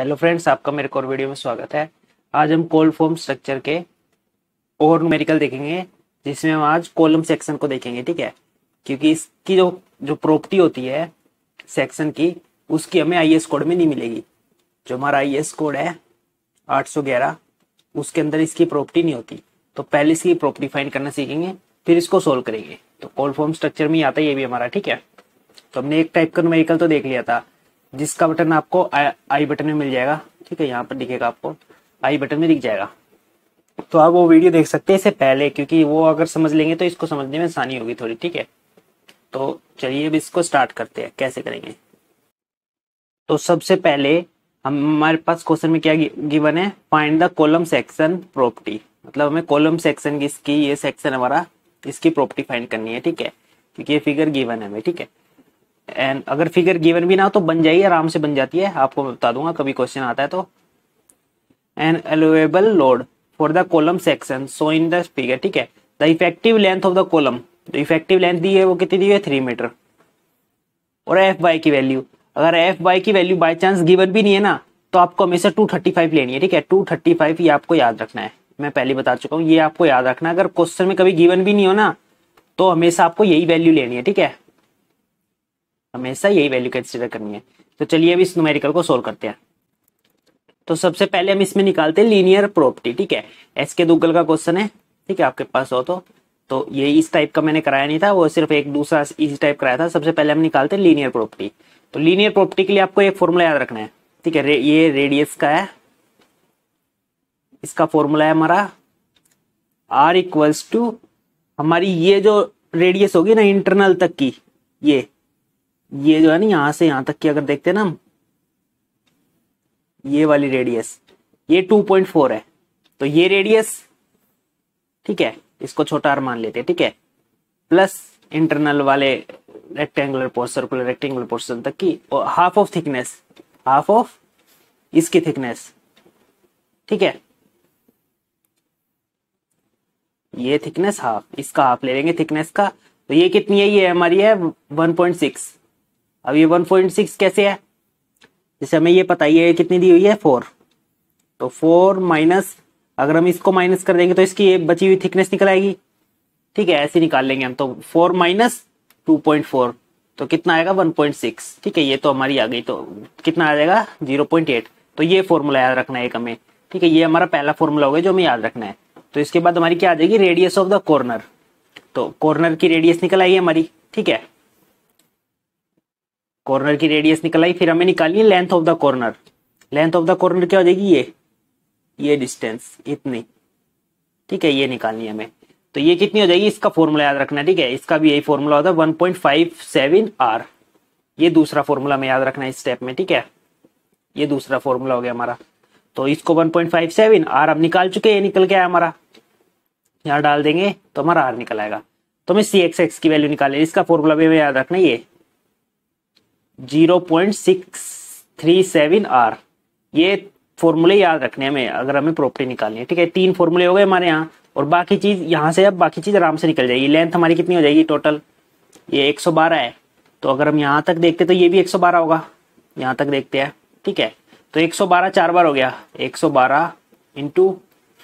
hello friends आपका मेरे को वीडियो में स्वागत है आज हम कोल फॉर्म स्ट्रक्चर के और न्यूमेरिकल देखेंगे जिसमें हम आज कॉलम सेक्शन को देखेंगे ठीक है क्योंकि इसकी जो जो प्रॉपर्टी होती है सेक्शन की उसकी हमें आईएस कोड में नहीं मिलेगी जो हमारा आईएस कोड है 811 उसके अंदर इसकी प्रॉपर्टी नहीं होती तो पहले इसकी प्रॉपर्टी फाइन करना सीखेंगे फिर इसको सोल्व करेंगे तो कोल फॉर्म स्ट्रक्चर में आता है ये भी हमारा ठीक है तो हमने एक टाइप का न्यूमेरिकल तो देख लिया था जिसका बटन आपको आई बटन में मिल जाएगा ठीक है यहाँ पर दिखेगा आपको आई बटन में दिख जाएगा तो आप वो वीडियो देख सकते हैं इससे पहले क्योंकि वो अगर समझ लेंगे तो इसको समझने में आसानी होगी थोड़ी ठीक है तो चलिए अब इसको स्टार्ट करते हैं कैसे करेंगे तो सबसे पहले हमारे पास क्वेश्चन में क्या गिवन है find the column section property मतलब हमें कॉलम सेक्शन की इसकी ये सेक्शन हमारा इसकी प्रॉपर्टी फाइंड करनी है ठीक है क्योंकि ये फिगर गिवन है हमें ठीक है एंड अगर फिगर गिवन भी ना हो तो बन जाइए आराम से बन जाती है आपको बता दूंगा कभी क्वेश्चन आता है तो and allowable load for the column section so in the figure ठीक है the effective length of the column तो इफेक्टिव लेंथ दी है वो कितनी दी है थ्री मीटर और एफ बाई की वैल्यू अगर एफ बाई की वैल्यू बाई चांस गिवन भी नहीं है ना तो आपको हमेशा टू थर्टी फाइव लेनी है ठीक है टू थर्टी फाइव ये आपको याद रखना है मैं पहले बता चुका हूँ ये आपको याद रखना अगर क्वेश्चन में कभी गिवन भी नहीं हो ना तो हमेशा आपको यही वैल्यू लेनी है ठीक है हमेशा यही वैल्यू कंसिडर करनी है तो चलिए अब इस नोमेरिकल को सोल्व करते हैं तो सबसे पहले हम इसमें निकालते हैं लीनियर प्रॉपर्टी ठीक है एस के दुग्गल का क्वेश्चन है ठीक है आपके पास हो तो तो ये इस टाइप का मैंने कराया नहीं था वो सिर्फ एक दूसरा इस टाइप कराया था सबसे पहले हम निकालते हैं लीनियर प्रॉपर्टी तो लीनियर प्रॉपर्टी के लिए आपको एक फॉर्मूला याद रखना है ठीक है ये रेडियस का है इसका फॉर्मूला है हमारा आर इक्वल्स टू हमारी ये जो रेडियस होगी ना इंटरनल तक की ये ये जो है ना यहां से यहां तक की अगर देखते हैं ना हम ये वाली रेडियस ये 2.4 है तो ये रेडियस ठीक है इसको छोटा आर मान लेते हैं ठीक है प्लस इंटरनल वाले rectangular portion circular rectangular portion तक की और half of thickness half of इसकी थिकनेस ठीक है ये थिकनेस हाफ इसका हाफ ले लेंगे थिकनेस का तो ये कितनी है ये हमारी है 1.6 अब ये 1.6 कैसे है जैसे हमें ये पता ही है कितनी दी हुई है फोर तो फोर माइनस अगर हम इसको माइनस कर देंगे तो इसकी ये बची हुई थिकनेस निकल आएगी ठीक है ऐसे निकाल लेंगे हम तो four minus two point four तो कितना आएगा वन पॉइंट सिक्स ठीक है ये तो हमारी आ गई तो कितना आ जाएगा जीरो पॉइंट एट तो ये फॉर्मूला याद रखना है एक हमें ठीक है ये हमारा पहला फॉर्मूला होगा जो हमें याद रखना है तो इसके बाद हमारी क्या आ जाएगी रेडियस ऑफ द कॉर्नर तो कॉर्नर की रेडियस निकल आएगी हमारी ठीक है कॉर्नर की रेडियस निकल आई फिर हमें निकालनी है length of the corner length of the corner क्या हो जाएगी ये ये डिस्टेंस इतनी ठीक है ये निकालनी है हमें तो ये कितनी हो जाएगी इसका फॉर्मूला याद रखना ठीक है इसका भी यही फॉर्मूला होता है one point five seven R ये दूसरा फॉर्मूला हमें याद रखना है इस स्टेप में ठीक है ये दूसरा फॉर्मूला हो गया हमारा तो इसको one point five seven R हम निकाल चुके हैं निकल के आया हमारा यहाँ डाल देंगे तो हमारा आर निकल आएगा तो हमें सी एक्स एक्स की वैल्यू निकाले इसका फॉर्मूला भी हमें याद रखना ये zero point six three seven R ये फॉर्मूले याद रखने हमें अगर हमें प्रॉपर्टी निकालनी है ठीक है तीन फॉर्मूले हो गए हमारे यहाँ और बाकी चीज़ यहाँ से अब बाकी चीज़ आराम से निकल जाएगी लेंथ हमारी कितनी हो जाएगी टोटल ये एक सौ बारह है तो अगर हम यहाँ तक देखते तो ये भी एक सौ बारह होगा यहाँ तक देखते हैं ठीक है तो एक सौ बारह चार बार हो गया एक सौ बारह इंटू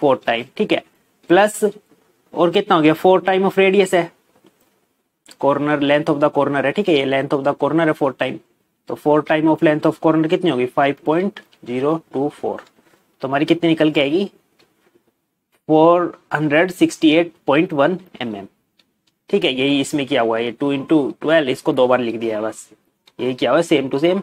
फोर टाइम ठीक है प्लस और कितना हो गया फोर टाइम ऑफ रेडियस है corner length of the corner है ठीक है ये लेंथ ऑफ द कॉर्नर है फोर टाइम तो four time of length of corner कितनी होगी five point zero two four तो हमारी कितनी निकल के आएगी four hundred sixty eight point one M M ठीक है यही इसमें क्या हुआ है ये टू इंटू ट्वेल्व इसको दो बार लिख दिया है बस यही क्या हुआ सेम टू सेम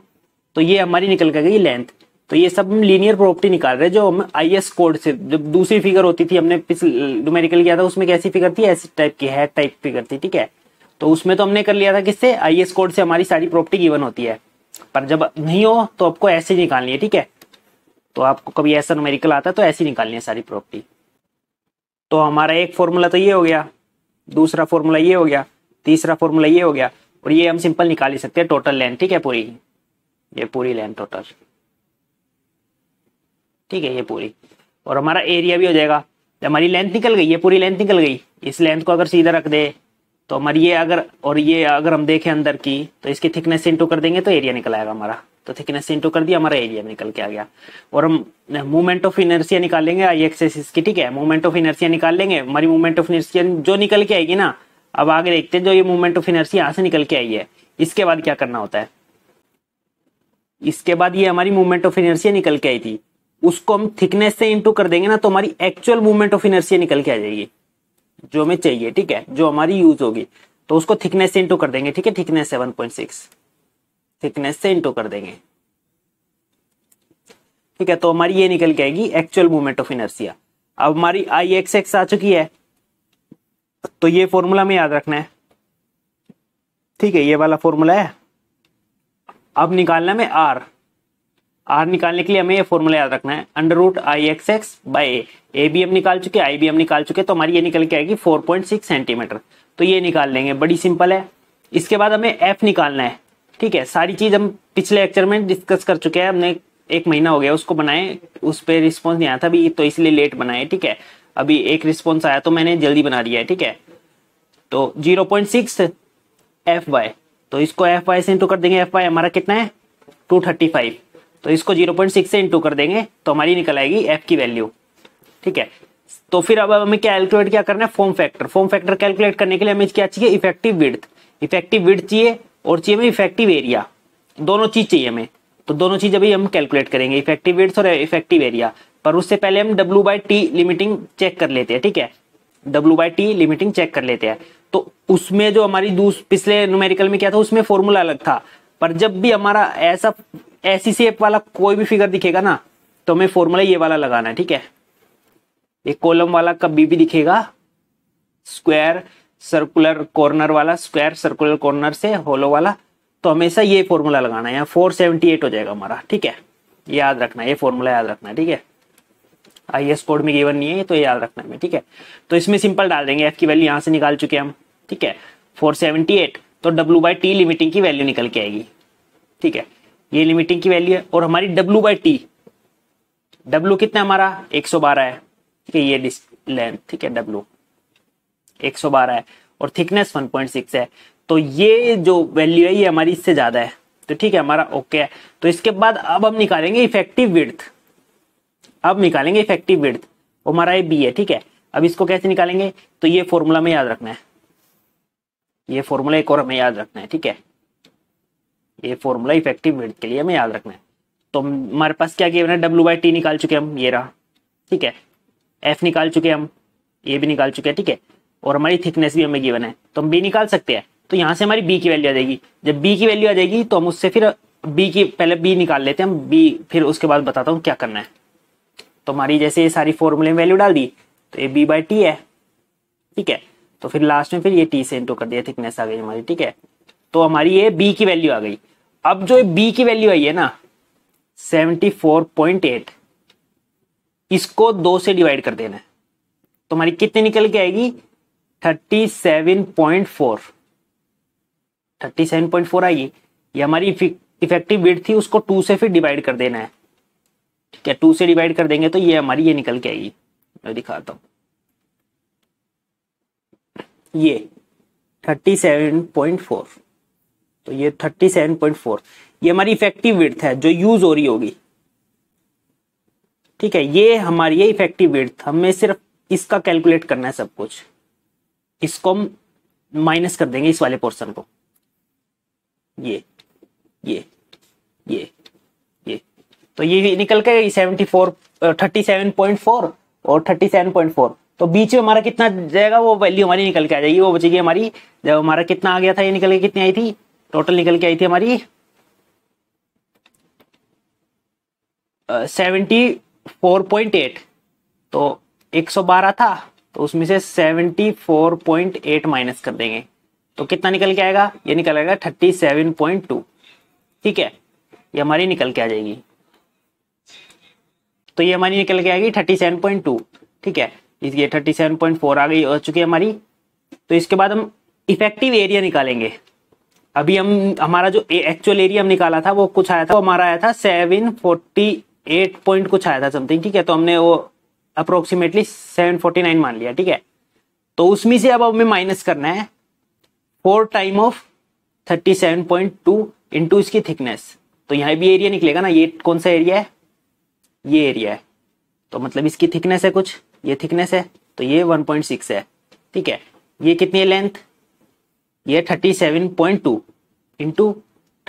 तो ये हमारी निकल के गई लेंथ तो ये सब हम लीनियर प्रॉपर्टी निकाल रहे हैं जो हम आई एस कोड से जब दूसरी फिगर होती थी हमने न्यूमेरिकल किया था उसमें कैसी फिगर थी ऐसी टाइप की है टाइप फिगर थी ठीक है तो उसमें तो हमने कर लिया था किससे आई एस कोड से हमारी सारी प्रॉपर्टी गिवन होती है पर जब नहीं हो तो आपको ऐसे निकालनी है ठीक है तो आपको कभी ऐसा नोमेरिकल आता है तो ऐसी निकालनी है सारी प्रॉपर्टी तो हमारा एक फॉर्मूला तो ये हो गया दूसरा फॉर्मूला ये हो गया तीसरा फॉर्मूला ये हो गया और ये हम सिंपल निकाल ही सकते हैं टोटल लेंथ ठीक है पूरी ये पूरी लेंथ टोटल ठीक है ये पूरी और हमारा एरिया भी हो जाएगा हमारी लेंथ निकल गई है पूरी लेंथ निकल गई इस लेंथ को अगर सीधा रख दे तो हमारी ये अगर और ये अगर हम देखें अंदर की तो इसकी थिकनेस इंटू कर देंगे तो एरिया निकल आएगा हमारा तो थिकनेस इंटू कर दिया हमारा एरिया निकल के आ गया और हम मूवमेंट ऑफ इनर्सिया निकालेंगे आई एक्सेस की ठीक है मूवमेंट ऑफ इनर्सिया निकाल लेंगे हमारी मूवमेंट ऑफ इनर्सिया जो निकल के आएगी ना अब आगे देखते हैं जो ये मूवमेंट ऑफ इनर्सिया यहाँ से निकल के आई है इसके बाद क्या करना होता है इसके बाद ये हमारी मूवमेंट ऑफ इनर्सिया निकल के आई थी उसको हम थिकनेस से इंटू कर देंगे ना तो हमारी एक्चुअल मूवमेंट ऑफ इनर्सिया निकल के आ जाएगी जो हमें चाहिए ठीक है जो हमारी यूज होगी तो उसको थिकनेस से इंटू कर देंगे ठीक है thickness seven point six thickness से इंटू कर देंगे ठीक है तो हमारी ये निकल के आएगी एक्चुअल मूवमेंट ऑफ इनर्सिया अब हमारी आई एक्स एक्स आ चुकी है तो ये फॉर्मूला में याद रखना है ठीक है ये वाला फॉर्मूला है अब निकालना में आर आर निकालने के लिए हमें ये फॉर्मूला याद रखना है under root I x x by A B हम निकाल चुके आई बी हम निकाल चुके तो हमारी ये निकल के आएगी 4.6 सेंटीमीटर तो ये निकाल लेंगे बड़ी सिंपल है इसके बाद हमें एफ निकालना है ठीक है सारी चीज़ हम पिछले लेक्चर में डिस्कस कर चुके हैं हमने एक महीना हो गया उसको बनाए उस पर रिस्पॉन्स नहीं आया था अभी तो इसलिए लेट बनाए ठीक है अभी एक रिस्पॉन्स आया तो मैंने जल्दी बना दिया है ठीक है तो zero point six F by तो इसको एफ वाई से इंटू कर देंगे एफ वाई हमारा कितना है टू थर्टी फाइव तो इसको 0.6 से इंटू कर देंगे तो हमारी निकल आएगी एफ की वैल्यू ठीक है तो फिर अब हमें कैलकुलेट क्या करना है form factor form factor calculate करने के लिए हमें क्या चाहिए इफेक्टिव विड्थ इफेक्टिव विड्थ चाहिए और चाहिए हमें इफेक्टिव एरिया दोनों चीज चाहिए हमें तो दोनों चीज अभी हम कैलकुलेट करेंगे इफेक्टिव विड्थ और इफेक्टिव एरिया पर उससे पहले हम W by T limiting check कर लेते हैं ठीक है W by T limiting check कर लेते हैं तो उसमें जो हमारी पिछले न्यूमेरिकल में क्या था उसमें फॉर्मूला अलग था पर जब भी हमारा ऐसा ऐसी शेप वाला कोई भी फिगर दिखेगा ना तो हमें फॉर्मूला ये वाला लगाना है ठीक है एक कॉलम वाला कभी भी दिखेगा स्क्वायर सर्कुलर कॉर्नर वाला स्क्वायर सर्कुलर कॉर्नर से होलो वाला तो हमेशा ये फॉर्मूला लगाना है यहाँ फोर सेवेंटी एट हो जाएगा हमारा ठीक है याद रखना ये फॉर्मूला याद रखना है ठीक है आई एस कोड में गिवन नहीं है तो याद रखना हमें ठीक है तो इसमें सिंपल डाल देंगे एफ की वैल्यू यहाँ से निकाल चुके हम ठीक है फोर सेवेंटी एट तो डब्ल्यू बाई टी लिमिटिंग की वैल्यू निकल के आएगी ठीक है ये लिमिटिंग की वैल्यू है और हमारी डब्ल्यू बाई टी डब्ल्यू कितना हमारा 112 है ठीक है ये लेंथ ठीक है W 112 है और थिकनेस 1.6 है तो ये जो वैल्यू है ये हमारी इससे ज्यादा है तो ठीक है हमारा ओके है तो इसके बाद अब हम निकालेंगे इफेक्टिव विर्थ अब निकालेंगे इफेक्टिव विर्थ हमारा ये बी है ठीक है अब इसको कैसे निकालेंगे तो ये फॉर्मूला में याद रखना है ये फॉर्मूला एक और हमें याद रखना है ठीक है ये फॉर्मूला इफेक्टिव विड्थ के लिए हमें याद रखना है तो हमारे पास क्या किया डब्ल्यू बाई टी निकाल चुके हम ये रहा ठीक है एफ निकाल चुके हम ये भी निकाल चुके हैं ठीक है और हमारी थिकनेस भी हमें गिवन है तो हम बी निकाल सकते हैं तो यहाँ से हमारी बी की वैल्यू आ जाएगी जब बी की वैल्यू आ जाएगी तो हम उससे फिर बी की पहले बी निकाल लेते हैं हम बी फिर उसके बाद बताता हूँ क्या करना है तो हमारी जैसे ये सारी फॉर्मूले में वैल्यू डाल दी तो ये बी बाई टी है ठीक है तो फिर लास्ट में फिर ये टी से इंटू कर दिया थिकनेस आ गई हमारी ठीक है तो हमारी ये बी की वैल्यू आ गई अब जो बी की वैल्यू आई है ना 74.8 इसको दो से डिवाइड कर देना है तुम्हारी कितनी निकल के आएगी 37.4 37.4 आएगी ये हमारी इफेक्टिव वेट थी उसको टू से फिर डिवाइड कर देना है ठीक है टू से डिवाइड कर देंगे तो ये हमारी ये निकल के आएगी मैं दिखाता हूं ये 37.4 तो ये 37.4 ये हमारी इफेक्टिव विर्थ है जो यूज हो रही होगी ठीक है ये हमारी ये इफेक्टिव विर्थ हमें सिर्फ इसका कैलकुलेट करना है सब कुछ इसको हम माइनस कर देंगे इस वाले पोर्शन को ये ये ये ये तो ये निकल के seventy four thirty seven point four और थर्टी सेवन पॉइंट फोर तो बीच में हमारा कितना जाएगा वो वैल्यू हमारी निकल के आ जाएगी वो बचेगी हमारी जब हमारा कितना आ गया था ये निकल के कितनी आई थी टोटल निकल के आई थी हमारी सेवेंटी फोर पॉइंट एट तो एक सौ बारह था तो उसमें से seventy four point eight minus कर देंगे तो कितना निकल के आएगा ये निकल आएगा थर्टी सेवन पॉइंट टू ठीक है ये हमारी निकल के आ जाएगी तो ये हमारी निकल के आएगी थर्टी सेवन पॉइंट टू ठीक है इसकी थर्टी सेवन पॉइंट फोर आ गई हो चुकी है हमारी तो इसके बाद हम इफेक्टिव एरिया निकालेंगे अभी हम हमारा जो एक्चुअल एरिया हम निकाला था वो कुछ आया था वो हमारा आया था सेवन फोर्टी एट पॉइंट कुछ आया था समथिंग ठीक है तो हमने वो अप्रोक्सीमेटली सेवन फोर्टी नाइन मान लिया ठीक है तो उसमें से अब हमें माइनस करना है four time of thirty seven point two into इसकी थिकनेस तो यहाँ भी एरिया निकलेगा ना ये कौन सा एरिया है ये एरिया है तो मतलब इसकी थिकनेस है कुछ ये थिकनेस है तो ये वन पॉइंट सिक्स है ठीक है ये कितनी है लेंथ ये 37.2 into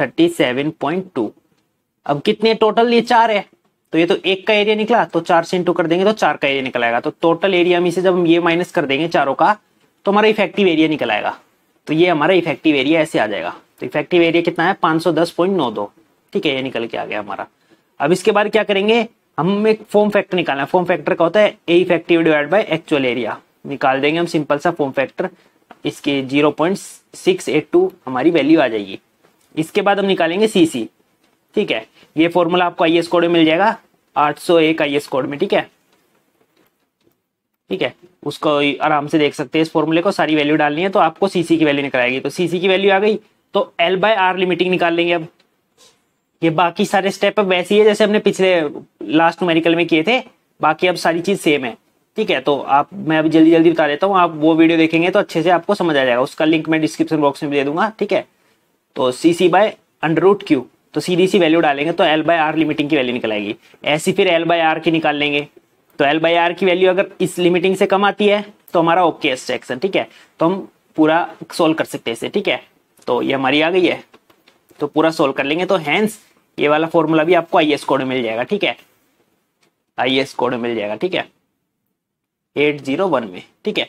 thirty seven point two अब कितने टोटल ये चार है तो ये तो एक का एरिया निकला तो चार से इंटू कर देंगे तो चार का एरिया निकल आएगा तो टोटल एरिया में से जब हम ये माइनस कर देंगे चारों का तो हमारा इफेक्टिव एरिया निकल आएगा तो ये हमारा इफेक्टिव एरिया ऐसे आ जाएगा तो इफेक्टिव एरिया कितना है पांच ठीक है ये निकल के आ गया हमारा अब इसके बाद क्या करेंगे हम एक फॉर्म फैक्टर निकालना है फॉर्म फैक्टर का होता है A effective divide by actual area निकाल देंगे हम सिंपल सा फॉर्म फैक्टर इसके zero point six eight two हमारी वैल्यू आ जाएगी इसके बाद हम निकालेंगे सी सी ठीक है ये फॉर्मूला आपको आई एस कोड में मिल जाएगा आठ सौ एक आई एस कोड में ठीक है ठीक है उसको आराम से देख सकते हैं इस फॉर्मूले को सारी वैल्यू डालनी है तो आपको सीसी की वैल्यू निकलाएगी तो सीसी की वैल्यू आ गई तो एल बाय आर लिमिटिंग निकाल लेंगे अब ये बाकी सारे स्टेप अब ही है जैसे हमने पिछले लास्ट न्यूमेरिकल में किए थे बाकी अब सारी चीज सेम है ठीक है तो आप मैं अभी जल्दी जल्दी बता देता हूँ आप वो वीडियो देखेंगे तो अच्छे से आपको समझ आ जाएगा उसका लिंक मैं डिस्क्रिप्शन बॉक्स में दे दूंगा ठीक है तो C C by under root Q तो सीधी सी वैल्यू डालेंगे तो एल बाय आर लिमिटिंग की वैल्यू निकल आएगी ऐसी फिर एल बाय आर की निकाल लेंगे तो एल बाई आर की वैल्यू अगर इस लिमिटिंग से कम आती है तो हमारा ओके एस सेक्शन ठीक है तो हम पूरा सोल्व कर सकते हैं इसे ठीक है तो ये हमारी आ गई है तो पूरा सोल्व कर लेंगे तो हैंस ये वाला फॉर्मूला भी आपको आई एस कोड में मिल जाएगा ठीक है आई एस कोड में मिल जाएगा ठीक है एट जीरो वन में ठीक है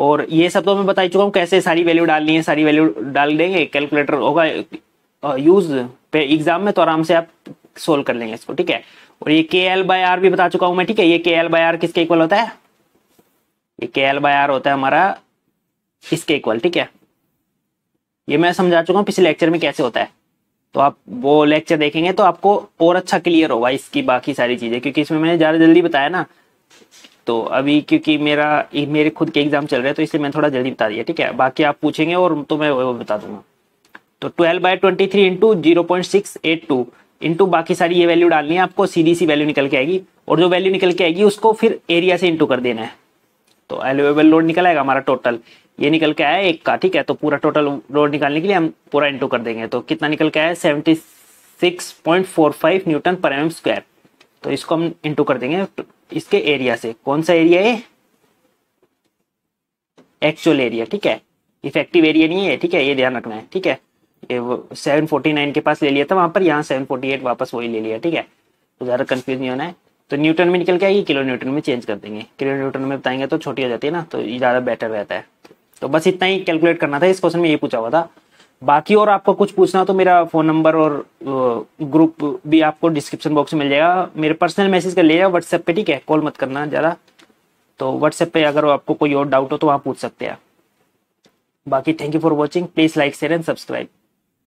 और ये सब तो मैं बता चुका हूँ कैसे सारी वैल्यू डालनी है सारी वैल्यू डाल देंगे कैलकुलेटर होगा यूज पे एग्जाम में तो आराम से आप सोल्व कर लेंगे इसको ठीक है और ये के एल बाय आर भी बता चुका हूँ मैं ठीक है ये के एल बाय आर किसके इक्वल होता है ये के एल बाय आर होता है हमारा इसके इक्वल ठीक है ये मैं समझा चुका हूँ पिछले लेक्चर में कैसे होता है तो आप वो लेक्चर देखेंगे तो आपको और अच्छा क्लियर होगा इसकी बाकी सारी चीज़ें क्योंकि इसमें मैंने ज़्यादा जल्दी बताया ना तो अभी क्योंकि मेरा मेरे खुद के एग्जाम चल रहे हैं तो इसलिए मैंने थोड़ा जल्दी बता दिया ठीक है बाकी आप पूछेंगे और तो मैं वो बता दूंगा तो twelve by twenty three into zero point six eight two into बाकी सारी ये वैल्यू डालनी है आपको सीधी सी वैल्यू निकल के आएगी और जो वैल्यू निकल के आएगी उसको फिर एरिया से इंटू कर देना है तो एलोवेबल लोड निकल आएगा हमारा टोटल ये निकल के आया एक का ठीक है तो पूरा टोटल लोड निकालने के लिए हम पूरा इंटू कर देंगे तो कितना निकल के आया seventy six point four five newton per M square तो इसको हम इंटू कर देंगे इसके एरिया से कौन सा एरिया है एक्चुअल एरिया ठीक है इफेक्टिव एरिया नहीं है ठीक है ये ध्यान रखना है ठीक है सेवन फोर्टी नाइन के पास ले लिया था वहां पर यहाँ सेवन फोर्टी एट वापस वही ले लिया ठीक है तो ज़्यादा कंफ्यूज नहीं होना है तो न्यूटन में निकल के आएगी किलो न्यूटन में चेंज कर देंगे किलो न्यूटन में बताएंगे तो छोटी हो जाती है ना तो ज़्यादा बेटर रहता है तो बस इतना ही कैलकुलेट करना था इस क्वेश्चन में ये पूछा हुआ था बाकी और आपको कुछ पूछना हो तो मेरा फोन नंबर और ग्रुप भी आपको डिस्क्रिप्शन बॉक्स में मिल जाएगा मेरे पर्सनल मैसेज कर लीजिएगा व्हाट्सएप पे ठीक है कॉल मत करना ज़्यादा तो व्हाट्सएप पे अगर आपको कोई और डाउट हो तो वहाँ पूछ सकते हैं बाकी thank you for watching please like share and subscribe